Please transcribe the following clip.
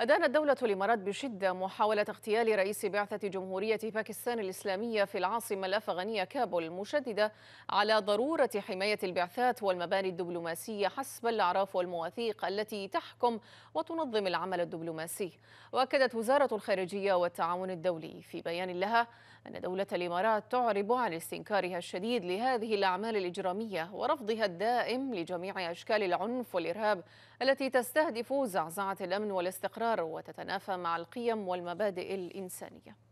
أدانت دولة الإمارات بشدة محاولة اغتيال رئيس بعثة جمهورية باكستان الإسلامية في العاصمة الأفغانية كابول مشددة على ضرورة حماية البعثات والمباني الدبلوماسية حسب الأعراف والمواثيق التي تحكم وتنظم العمل الدبلوماسي وأكدت وزارة الخارجية والتعاون الدولي في بيان لها أن دولة الإمارات تعرب عن استنكارها الشديد لهذه الأعمال الإجرامية ورفضها الدائم لجميع أشكال العنف والإرهاب التي تستهدف زعزعة الأمن والاستقرار الاستقرار وتتنافى مع القيم والمبادئ الإنسانية